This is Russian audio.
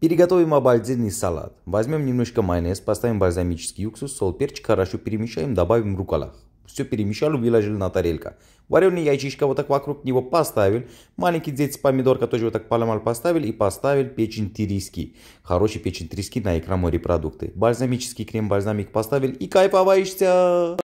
Переготовим обалденный салат. Возьмем немножко майонез, поставим бальзамический уксус, соль, перчик, хорошо перемешаем, добавим руколах. Все перемешал, выложили на тарелка. Вареный яичко вот так вокруг него поставил. Маленький детский помидорка тоже вот так поломал поставил и поставил печень тириски. Хороший печень тириски на икра морепродукты. Бальзамический крем-бальзамик поставил и кайфоваешься.